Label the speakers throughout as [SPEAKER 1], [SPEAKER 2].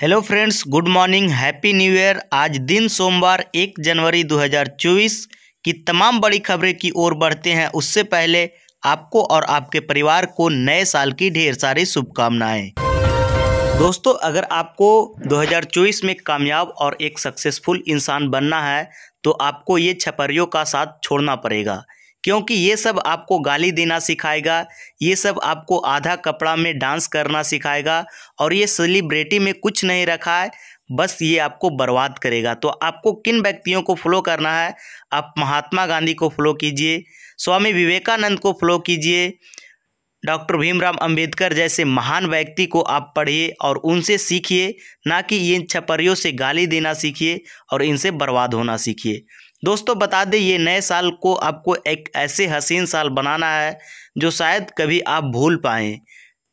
[SPEAKER 1] hello friends good morning happy new year आज दिन सोमवार 1 जनवरी 2024 की तमाम बड़ी खबरें की ओर बढ़ते हैं उससे पहले आपको और आपके परिवार को नए साल की ढेर सारी शुभकामनाएं दोस्तों अगर आपको 2024 में कामयाब और एक सक्सेसफुल इंसान बनना है तो आपको ये छपरियों का साथ छोड़ना पड़ेगा क्योंकि ये सब आपको गाली देना सिखाएगा ये सब आपको आधा कपड़ा में डांस करना सिखाएगा और ये सेलिब्रिटी में कुछ नहीं रखा है बस ये आपको बर्बाद करेगा तो आपको किन व्यक्तियों को फॉलो करना है आप महात्मा गांधी को फॉलो कीजिए स्वामी विवेकानंद को फॉलो कीजिए डॉक्टर भीमराव अंबेडकर जैसे महान व्यक्ति को आप पढ़िए और उनसे सीखिए ना कि इन छपरियों से गाली देना सीखिए और इनसे बर्बाद होना सीखिए दोस्तों बता दें ये नए साल को आपको एक ऐसे हसीन साल बनाना है जो शायद कभी आप भूल पाएँ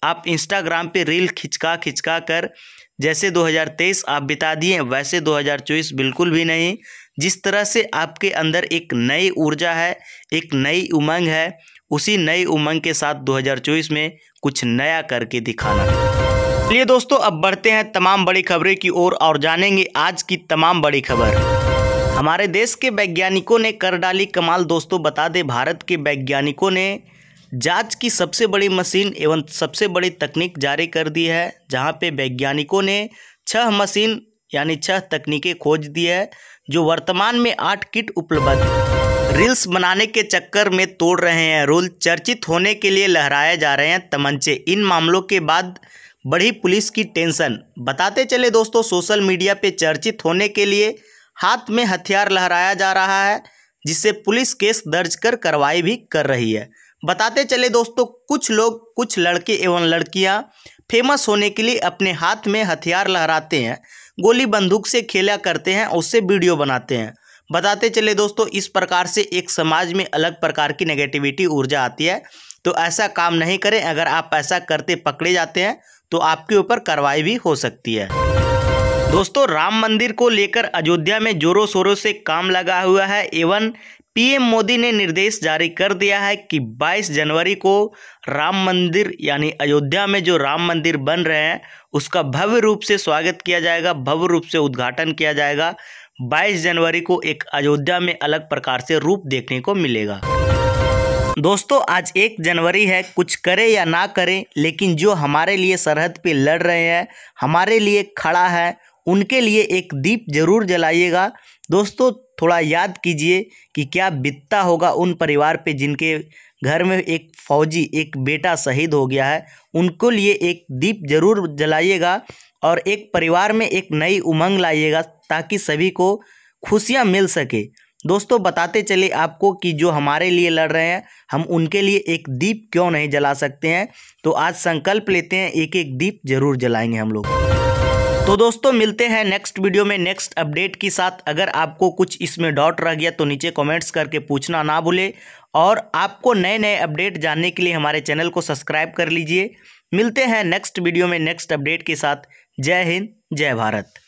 [SPEAKER 1] आप इंस्टाग्राम पे रील खिंचका खिंचका कर जैसे 2023 आप बिता दिए वैसे 2024 बिल्कुल भी नहीं जिस तरह से आपके अंदर एक नई ऊर्जा है एक नई उमंग है उसी नई उमंग के साथ 2024 में कुछ नया करके दिखाना चलिए दोस्तों अब बढ़ते हैं तमाम बड़ी खबरें की ओर और, और जानेंगे आज की तमाम बड़ी खबर हमारे देश के वैज्ञानिकों ने कर डाली कमाल दोस्तों बता दें भारत के वैज्ञानिकों ने जांच की सबसे बड़ी मशीन एवं सबसे बड़ी तकनीक जारी कर दी है जहां पे वैज्ञानिकों ने छह मशीन यानी छह तकनीकें खोज दी है जो वर्तमान में आठ किट उपलब्ध है रील्स बनाने के चक्कर में तोड़ रहे हैं रूल चर्चित होने के लिए लहराए जा रहे हैं तमंचे इन मामलों के बाद बढ़ी पुलिस की टेंशन बताते चले दोस्तों सोशल मीडिया पे चर्चित होने के लिए हाथ में हथियार लहराया जा रहा है जिससे पुलिस केस दर्ज कर कार्रवाई भी कर रही है बताते चले दोस्तों कुछ लोग कुछ लड़के एवं लड़कियां फेमस होने के लिए अपने हाथ में हथियार लहराते हैं गोली बंदूक से खेला करते हैं उससे वीडियो बनाते हैं बताते चले दोस्तों इस प्रकार से एक समाज में अलग प्रकार की नेगेटिविटी ऊर्जा आती है तो ऐसा काम नहीं करें अगर आप ऐसा करते पकड़े जाते हैं तो आपके ऊपर कार्रवाई भी हो सकती है दोस्तों राम मंदिर को लेकर अयोध्या में जोरों शोरों से काम लगा हुआ है एवं पीएम मोदी ने निर्देश जारी कर दिया है कि 22 जनवरी को राम मंदिर यानी अयोध्या में जो राम मंदिर बन रहे हैं उसका भव्य रूप से स्वागत किया जाएगा भव्य रूप से उद्घाटन किया जाएगा 22 जनवरी को एक अयोध्या में अलग प्रकार से रूप देखने को मिलेगा दोस्तों आज एक जनवरी है कुछ करें या ना करें लेकिन जो हमारे लिए सरहद पे लड़ रहे हैं हमारे लिए खड़ा है उनके लिए एक दीप जरूर जलाइएगा दोस्तों थोड़ा याद कीजिए कि क्या बीतता होगा उन परिवार पे जिनके घर में एक फौजी एक बेटा शहीद हो गया है उनको लिए एक दीप जरूर जलाइएगा और एक परिवार में एक नई उमंग लाइएगा ताकि सभी को खुशियाँ मिल सके दोस्तों बताते चले आपको कि जो हमारे लिए लड़ रहे हैं हम उनके लिए एक दीप क्यों नहीं जला सकते हैं तो आज संकल्प लेते हैं एक एक दीप जरूर जलाएंगे हम लोग तो दोस्तों मिलते हैं नेक्स्ट वीडियो में नेक्स्ट अपडेट के साथ अगर आपको कुछ इसमें डाउट रह गया तो नीचे कमेंट्स करके पूछना ना भूले और आपको नए नए अपडेट जानने के लिए हमारे चैनल को सब्सक्राइब कर लीजिए मिलते हैं नेक्स्ट वीडियो में नेक्स्ट अपडेट के साथ जय हिंद जय भारत